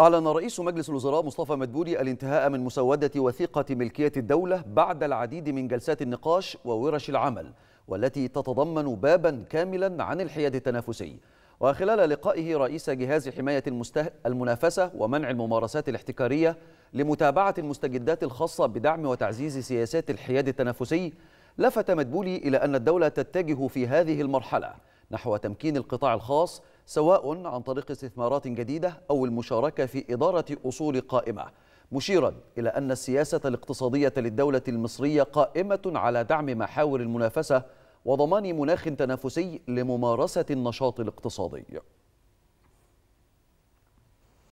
أعلن رئيس مجلس الوزراء مصطفى مدبولي الانتهاء من مسودة وثيقة ملكية الدولة بعد العديد من جلسات النقاش وورش العمل والتي تتضمن بابا كاملا عن الحياد التنافسي وخلال لقائه رئيس جهاز حماية المسته... المنافسة ومنع الممارسات الاحتكارية لمتابعة المستجدات الخاصة بدعم وتعزيز سياسات الحياد التنافسي لفت مدبولي إلى أن الدولة تتجه في هذه المرحلة نحو تمكين القطاع الخاص سواء عن طريق استثمارات جديدة أو المشاركة في إدارة أصول قائمة مشيرا إلى أن السياسة الاقتصادية للدولة المصرية قائمة على دعم محاور المنافسة وضمان مناخ تنافسي لممارسة النشاط الاقتصادي